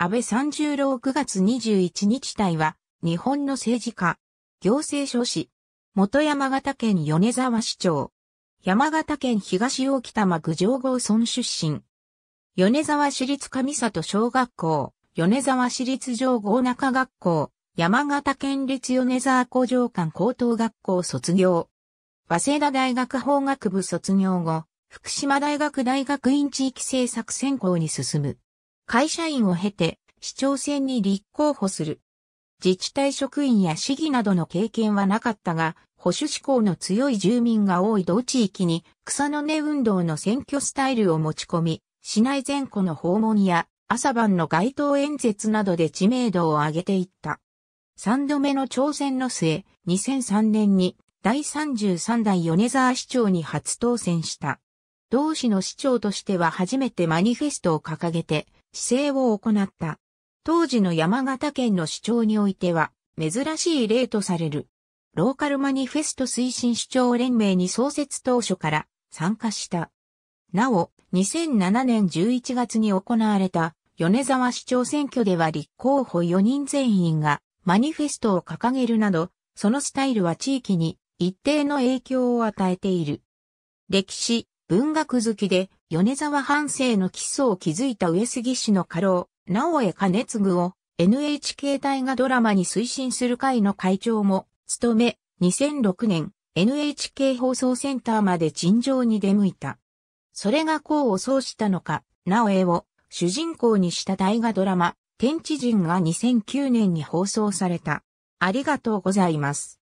安倍三十郎9月21日隊は、日本の政治家、行政書士、元山形県米沢市長、山形県東大北幕上郷村出身、米沢市立上里小学校、米沢市立上郷中学校、山形県立米沢工場館高等学校卒業。早稲田大学法学部卒業後、福島大学大学院地域政策専攻に進む。会社員を経て市長選に立候補する。自治体職員や市議などの経験はなかったが、保守志向の強い住民が多い同地域に草の根運動の選挙スタイルを持ち込み、市内前後の訪問や朝晩の街頭演説などで知名度を上げていった。3度目の挑戦の末、2003年に第33代米沢市長に初当選した。同市の市長としては初めてマニフェストを掲げて、市政を行った。当時の山形県の市長においては、珍しい例とされる。ローカルマニフェスト推進市長連盟に創設当初から参加した。なお、2007年11月に行われた米沢市長選挙では立候補4人全員がマニフェストを掲げるなど、そのスタイルは地域に一定の影響を与えている。歴史、文学好きで、米沢藩政の基礎を築いた上杉氏の家老、直江兼次を NHK 大河ドラマに推進する会の会長も務め、2006年 NHK 放送センターまで尋常に出向いた。それが功を奏したのか、直江を主人公にした大河ドラマ、天地人が2009年に放送された。ありがとうございます。